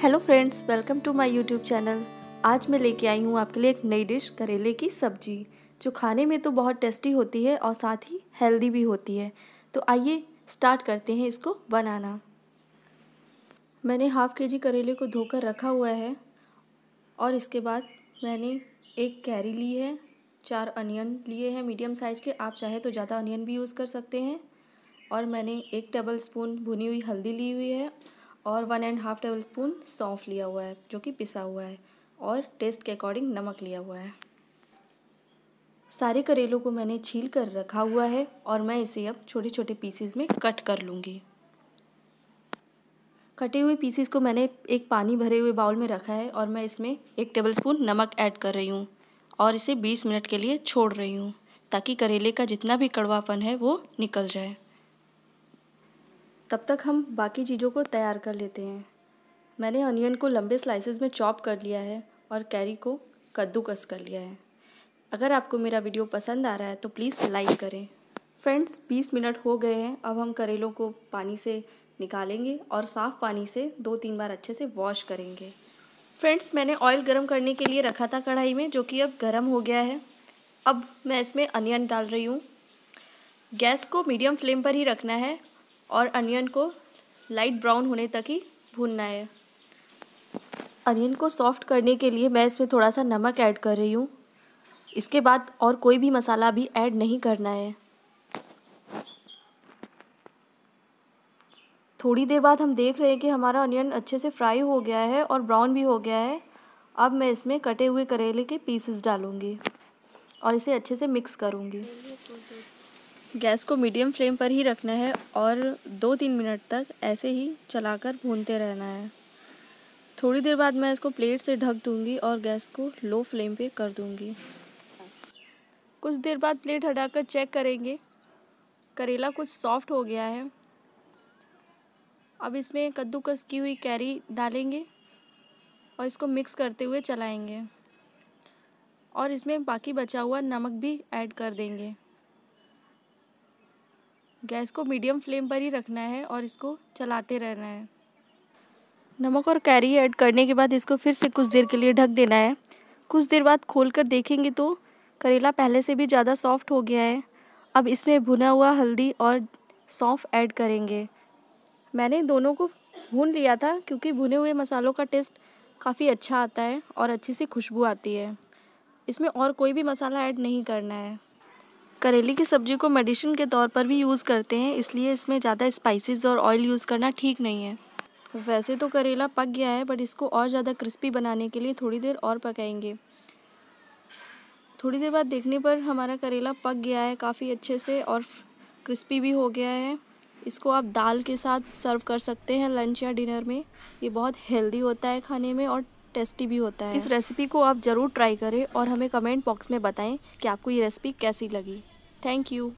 Hello friends welcome to my YouTube channel आज मैं लेके आई हूँ आपके लिए एक नई डिश करेले की सब्जी जो खाने में तो बहुत टेस्टी होती है और साथ ही हेल्दी भी होती है तो आइए स्टार्ट करते हैं इसको बनाना मैंने हाफ़ के जी करेले को धोकर रखा हुआ है और इसके बाद मैंने एक कैरी ली है चार अनियन लिए हैं मीडियम साइज़ के आप चाहे तो ज़्यादा अनियन भी यूज़ कर सकते हैं और मैंने एक टेबल स्पून भुनी हुई हल्दी ली हुई है और one and half tablespoon सौंफ लिया हुआ है जो कि पिसा हुआ है और टेस्ट के अकॉर्डिंग नमक लिया हुआ है सारे करेलों को मैंने छील कर रखा हुआ है और मैं इसे अब छोटे छोटे पीसेस में कट कर लूँगी कटे हुए पीसेस को मैंने एक पानी भरे हुए बाउल में रखा है और मैं इसमें एक टेबलस्पून नमक ऐड कर रही हूँ और इसे 20 मिनट के लिए छोड़ रही हूँ ताकि करेले का जितना भी कड़वापन है वो निकल जाए तब तक हम बाकी चीज़ों को तैयार कर लेते हैं मैंने अनियन को लंबे स्लाइसेस में चॉप कर लिया है और कैरी को कद्दूकस कर लिया है अगर आपको मेरा वीडियो पसंद आ रहा है तो प्लीज़ लाइक करें फ्रेंड्स बीस मिनट हो गए हैं अब हम करेलों को पानी से निकालेंगे और साफ़ पानी से दो तीन बार अच्छे से वॉश करेंगे फ्रेंड्स मैंने ऑयल गर्म करने के लिए रखा था कढ़ाई में जो कि अब गर्म हो गया है अब मैं इसमें अनियन डाल रही हूँ गैस को मीडियम फ्लेम पर ही रखना है और अनियन को लाइट ब्राउन होने तक ही भूनना है अनियन को सॉफ्ट करने के लिए मैं इसमें थोड़ा सा नमक ऐड कर रही हूँ इसके बाद और कोई भी मसाला भी ऐड नहीं करना है थोड़ी देर बाद हम देख रहे हैं कि हमारा अनियन अच्छे से फ्राई हो गया है और ब्राउन भी हो गया है अब मैं इसमें कटे हुए करेले के पीसेस डालूँगी और इसे अच्छे से मिक्स करूँगी गैस को मीडियम फ्लेम पर ही रखना है और दो तीन मिनट तक ऐसे ही चलाकर भूनते रहना है थोड़ी देर बाद मैं इसको प्लेट से ढक दूंगी और गैस को लो फ्लेम पे कर दूंगी कुछ देर बाद प्लेट हटाकर चेक करेंगे करेला कुछ सॉफ्ट हो गया है अब इसमें कद्दूकस की हुई कैरी डालेंगे और इसको मिक्स करते हुए चलाएंगे और इसमें बाकी बचा हुआ नमक भी ऐड कर देंगे गैस को मीडियम फ्लेम पर ही रखना है और इसको चलाते रहना है नमक और कैरी ऐड करने के बाद इसको फिर से कुछ देर के लिए ढक देना है कुछ देर बाद खोल कर देखेंगे तो करेला पहले से भी ज़्यादा सॉफ्ट हो गया है अब इसमें भुना हुआ हल्दी और सौंफ ऐड करेंगे मैंने दोनों को भून लिया था क्योंकि भुने हुए मसालों का टेस्ट काफ़ी अच्छा आता है और अच्छी सी खुशबू आती है इसमें और कोई भी मसाला ऐड नहीं करना है करेले की सब्ज़ी को मेडिसिन के तौर पर भी यूज़ करते हैं इसलिए इसमें ज़्यादा स्पाइसेस और ऑयल यूज़ करना ठीक नहीं है वैसे तो करेला पक गया है बट इसको और ज़्यादा क्रिस्पी बनाने के लिए थोड़ी देर और पकाएंगे थोड़ी देर बाद देखने पर हमारा करेला पक गया है काफ़ी अच्छे से और क्रिस्पी भी हो गया है इसको आप दाल के साथ सर्व कर सकते हैं लंच या डिनर में ये बहुत हेल्दी होता है खाने में और टेस्टी भी होता है इस रेसिपी को आप ज़रूर ट्राई करें और हमें कमेंट बॉक्स में बताएं कि आपको ये रेसिपी कैसी लगी Thank you.